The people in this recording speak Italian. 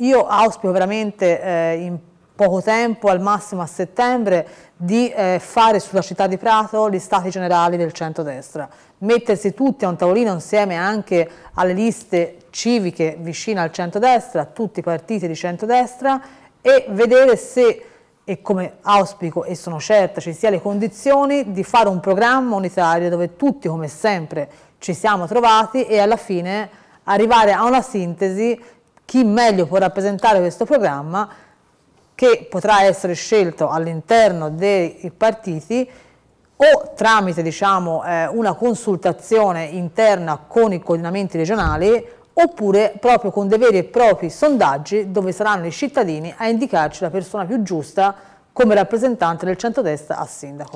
Io auspico veramente eh, in poco tempo, al massimo a settembre, di eh, fare sulla città di Prato gli stati generali del centrodestra, mettersi tutti a un tavolino insieme anche alle liste civiche vicine al centrodestra, tutti i partiti di centrodestra e vedere se e come auspico e sono certa ci siano le condizioni di fare un programma unitario dove tutti come sempre ci siamo trovati e alla fine arrivare a una sintesi chi meglio può rappresentare questo programma che potrà essere scelto all'interno dei partiti o tramite diciamo, eh, una consultazione interna con i coordinamenti regionali oppure proprio con dei veri e propri sondaggi dove saranno i cittadini a indicarci la persona più giusta come rappresentante del centrodestra a sindaco.